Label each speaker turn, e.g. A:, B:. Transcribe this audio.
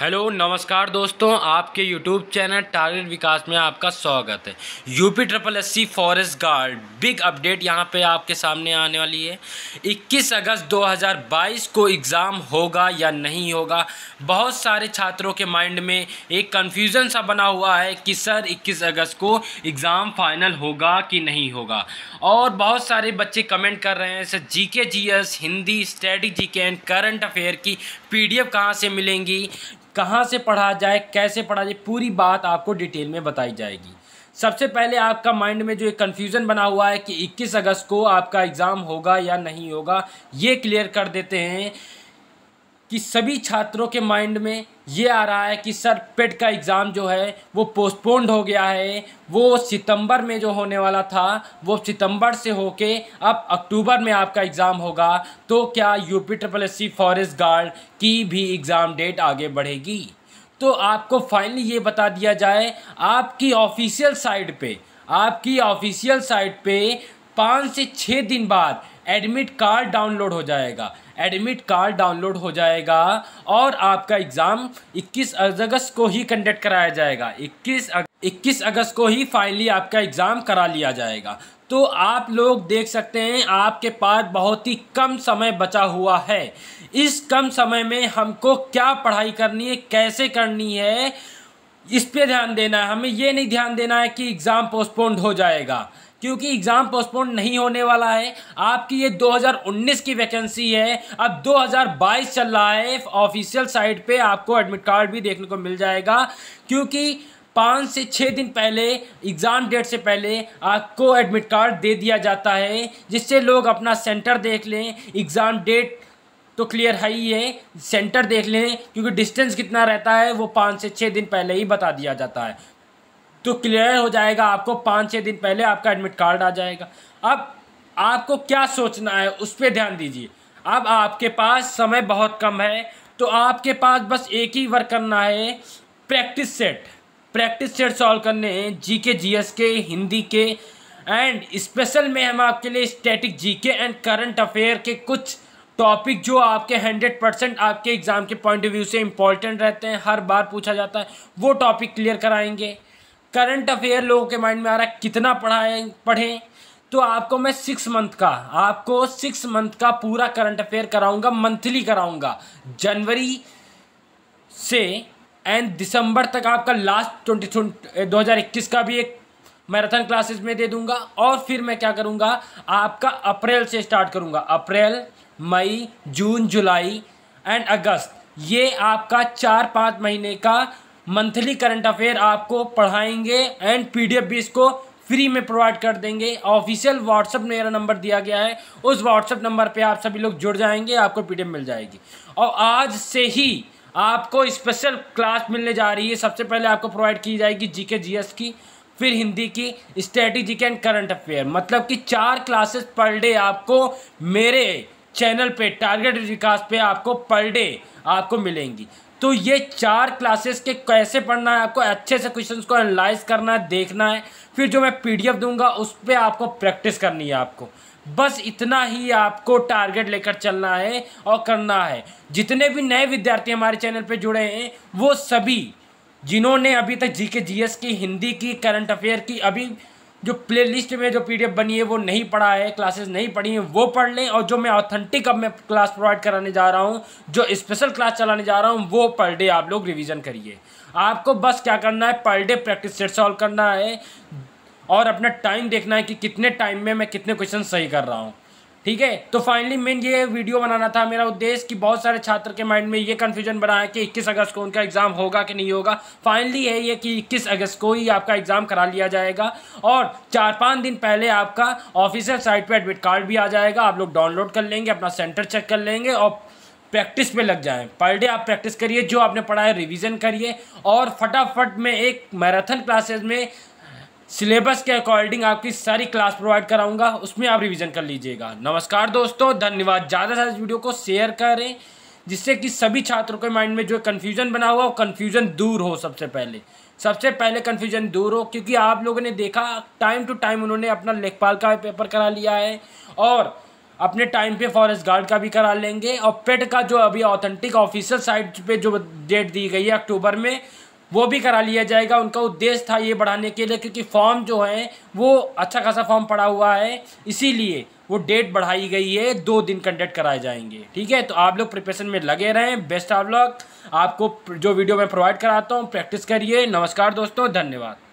A: hello नमस्कार दोस्तों आपके यूट्यूब चैनल टारगेट विकास में आपका स्वागत है UP triple S C forest guard big update यहां पे आपके सामने आने वाली है 21 अगस्त 2022 को एग्ज़ाम होगा या नहीं होगा बहुत सारे छात्रों के माइंड में एक कन्फ्यूज़न सा बना हुआ है कि सर 21 अगस्त को एग्ज़ाम फाइनल होगा कि नहीं होगा और बहुत सारे बच्चे कमेंट कर रहे हैं sir ji K G S Hindi strategy and current affair की पीडीएफ कहाँ से मिलेंगी कहाँ से पढ़ा जाए कैसे पढ़ा जाए पूरी बात आपको डिटेल में बताई जाएगी सबसे पहले आपका माइंड में जो एक कन्फ्यूज़न बना हुआ है कि 21 अगस्त को आपका एग्ज़ाम होगा या नहीं होगा ये क्लियर कर देते हैं कि सभी छात्रों के माइंड में ये आ रहा है कि सर पेट का एग्ज़ाम जो है वो पोस्टपोन्ड हो गया है वो सितंबर में जो होने वाला था वो सितंबर से होके अब अक्टूबर में आपका एग्ज़ाम होगा तो क्या UP triple S C forest guard की भी एग्ज़ाम डेट आगे बढ़ेगी तो आपको फाइनली ये बता दिया जाए आपकी ऑफिशियल साइट पे आपकी ऑफिशियल साइट पे पाँच से छः दिन बाद एडमिट कार्ड डाउनलोड हो जाएगा एडमिट कार्ड डाउनलोड हो जाएगा और आपका एग्ज़ाम 21 अगस्त को ही कंडक्ट कराया जाएगा 21 अग... 21 अगस्त को ही फाइनली आपका एग्ज़ाम करा लिया जाएगा तो आप लोग देख सकते हैं आपके पास बहुत ही कम समय बचा हुआ है इस कम समय में हमको क्या पढ़ाई करनी है कैसे करनी है इस पे ध्यान देना है हमें ये नहीं ध्यान देना है कि एग्ज़ाम पोस्टपोन्ड हो जाएगा क्योंकि एग्ज़ाम पोस्टपोन नहीं होने वाला है आपकी ये 2019 की वैकेंसी है अब 2022 चल रहा है ऑफिशियल साइट पे आपको एडमिट कार्ड भी देखने को मिल जाएगा क्योंकि पाँच से छः दिन पहले एग्ज़ाम डेट से पहले आपको एडमिट कार्ड दे दिया जाता है जिससे लोग अपना सेंटर देख लें एग्ज़ाम डेट तो क्लियर है ही है सेंटर देख लें क्योंकि डिस्टेंस कितना रहता है वो पाँच से छः दिन पहले ही बता दिया जाता है तो क्लियर हो जाएगा आपको पाँच छः दिन पहले आपका एडमिट कार्ड आ जाएगा अब आपको क्या सोचना है उस पर ध्यान दीजिए अब आपके पास समय बहुत कम है तो आपके पास बस एक ही वर्क करना है practice set practice set solve करने हैं जी के जी एस के हिंदी के एंड स्पेशल में हम आपके लिए स्टैटिक जी के एंड करंट अफेयर के कुछ टॉपिक जो आपके हंड्रेड परसेंट आपके एग्ज़ाम के पॉइंट ऑफ व्यू से इम्पॉर्टेंट रहते हैं हर बार पूछा जाता है वो टॉपिक क्लियर कराएंगे करंट अफेयर लोगों के माइंड में आ रहा है कितना पढ़ाए पढ़ें तो आपको मैं सिक्स मंथ का आपको सिक्स मंथ का पूरा करंट अफेयर कराऊंगा मंथली कराऊंगा जनवरी से एंड दिसंबर तक आपका लास्ट ट्वेंटी दो हज़ार इक्कीस का भी एक मैराथन क्लासेस में दे दूंगा और फिर मैं क्या करूंगा आपका अप्रैल से स्टार्ट करूंगा अप्रैल मई जून जुलाई एंड अगस्त ये आपका चार पाँच महीने का मंथली करंट अफेयर आपको पढ़ाएंगे एंड पीडीएफ भी इसको फ्री में प्रोवाइड कर देंगे ऑफिशियल व्हाट्सअप मेरा नंबर दिया गया है उस व्हाट्सअप नंबर पे आप सभी लोग जुड़ जाएंगे आपको पीडीएफ मिल जाएगी और आज से ही आपको स्पेशल क्लास मिलने जा रही है सबसे पहले आपको प्रोवाइड की जाएगी जी के की फिर हिंदी की स्ट्रेटेजिक एंड करंट अफेयर मतलब कि चार क्लासेस पर डे आपको मेरे चैनल पे टारगेट विकास पे आपको पर डे आपको मिलेंगी तो ये चार क्लासेस के कैसे पढ़ना है आपको अच्छे से क्वेश्चंस को एनालाइज करना है देखना है फिर जो मैं पीडीएफ दूंगा उस पर आपको प्रैक्टिस करनी है आपको बस इतना ही आपको टारगेट लेकर चलना है और करना है जितने भी नए विद्यार्थी हमारे चैनल पे जुड़े हैं वो सभी जिन्होंने अभी तक जी के जी की हिंदी की करंट अफेयर की अभी जो प्लेलिस्ट में जो पीडीएफ बनी है वो नहीं पढ़ा है क्लासेस नहीं पढ़ी हैं वो पढ़ लें और जो मैं ऑथेंटिक अब मैं क्लास प्रोवाइड कराने जा रहा हूँ जो स्पेशल क्लास चलाने जा रहा हूँ वो पर डे आप लोग रिविज़न करिए आपको बस क्या करना है per day practice set solve करना है और अपना टाइम देखना है कि कितने टाइम में मैं कितने क्वेश्चन सही कर रहा हूँ ठीक है तो फाइनली मेन ये वीडियो बनाना था मेरा उद्देश्य कि बहुत सारे छात्र के माइंड में ये कन्फ्यूजन बना है कि इक्कीस अगस्त को उनका एग्ज़ाम होगा कि नहीं होगा फाइनली है ये कि इक्कीस अगस्त को ही आपका एग्ज़ाम करा लिया जाएगा और चार पाँच दिन पहले आपका ऑफिसियल साइट पर एडमिट कार्ड भी आ जाएगा आप लोग डाउनलोड कर लेंगे अपना सेंटर चेक कर लेंगे और प्रैक्टिस पे लग जाएं पर डे आप प्रैक्टिस करिए जो आपने पढ़ा है रिवीजन करिए और फटाफट में एक मैराथन क्लासेस में सिलेबस के अकॉर्डिंग आपकी सारी क्लास प्रोवाइड कराऊंगा उसमें आप रिवीजन कर लीजिएगा नमस्कार दोस्तों धन्यवाद ज़्यादा से ज़्यादा वीडियो को शेयर करें जिससे कि सभी छात्रों के माइंड में जो कन्फ्यूजन बना हुआ वो कन्फ्यूजन दूर हो सबसे पहले सबसे पहले कन्फ्यूजन दूर हो क्योंकि आप लोगों ने देखा टाइम टू टाइम उन्होंने अपना लेखपाल का पेपर करा लिया है और अपने टाइम पे फॉरेस्ट गार्ड का भी करा लेंगे और पेट का जो अभी ऑथेंटिक ऑफिशियल साइट पे जो डेट दी गई है अक्टूबर में वो भी करा लिया जाएगा उनका उद्देश्य था ये बढ़ाने के लिए क्योंकि फॉर्म जो है वो अच्छा खासा फॉर्म पड़ा हुआ है इसीलिए वो डेट बढ़ाई गई है दो दिन कंडक्ट कराए जाएंगे ठीक है तो आप लोग प्रिपरेशन में लगे रहें बेस्ट ऑफ लक आपको जो वीडियो मैं प्रोवाइड कराता हूँ प्रैक्टिस करिए नमस्कार दोस्तों धन्यवाद